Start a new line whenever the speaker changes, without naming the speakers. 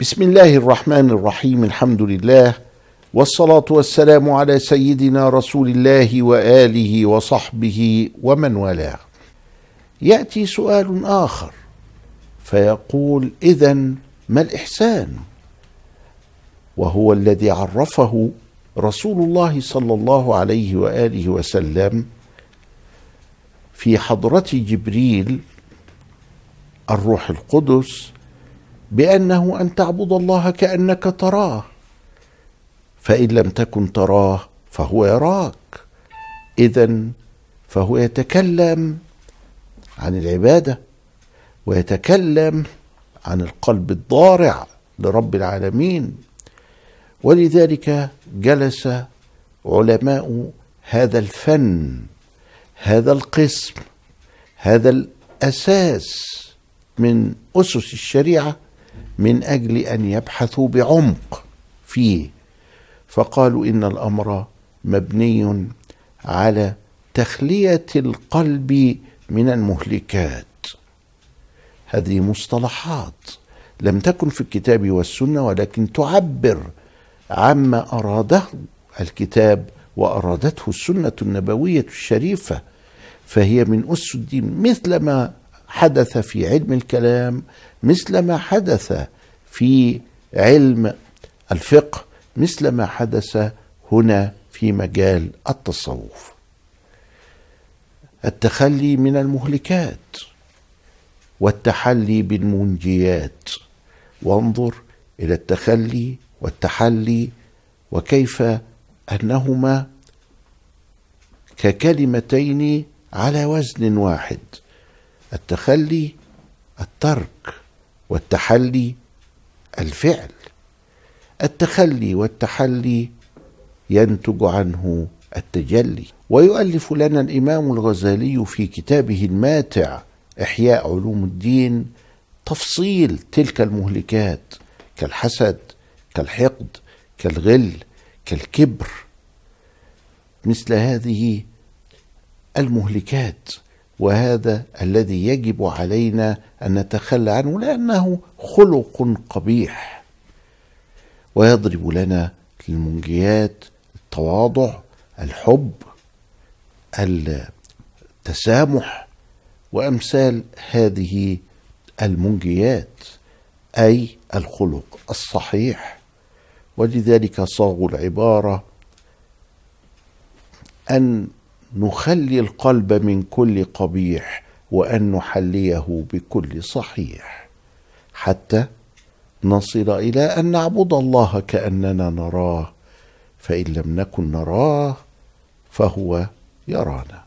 بسم الله الرحمن الرحيم الحمد لله والصلاه والسلام على سيدنا رسول الله واله وصحبه ومن والاه ياتي سؤال اخر فيقول اذا ما الاحسان وهو الذي عرفه رسول الله صلى الله عليه واله وسلم في حضره جبريل الروح القدس بانه ان تعبد الله كانك تراه فان لم تكن تراه فهو يراك اذا فهو يتكلم عن العباده ويتكلم عن القلب الضارع لرب العالمين ولذلك جلس علماء هذا الفن هذا القسم هذا الاساس من اسس الشريعه من اجل ان يبحثوا بعمق فيه فقالوا ان الامر مبني على تخليه القلب من المهلكات هذه مصطلحات لم تكن في الكتاب والسنه ولكن تعبر عما اراده الكتاب وارادته السنه النبويه الشريفه فهي من أس الدين مثل ما حدث في علم الكلام مثل ما حدث في علم الفقه مثل ما حدث هنا في مجال التصوف التخلي من المهلكات والتحلي بالمنجيات وانظر الى التخلي والتحلي وكيف انهما ككلمتين على وزن واحد التخلي الترك والتحلي الفعل التخلي والتحلي ينتج عنه التجلي ويؤلف لنا الامام الغزالي في كتابه الماتع احياء علوم الدين تفصيل تلك المهلكات كالحسد كالحقد كالغل كالكبر مثل هذه المهلكات وهذا الذي يجب علينا ان نتخلى عنه لانه خلق قبيح ويضرب لنا المنجيات التواضع الحب التسامح وامثال هذه المنجيات اي الخلق الصحيح ولذلك صاغوا العباره ان نخلي القلب من كل قبيح وان نحليه بكل صحيح حتى نصل الى ان نعبد الله كاننا نراه فان لم نكن نراه فهو يرانا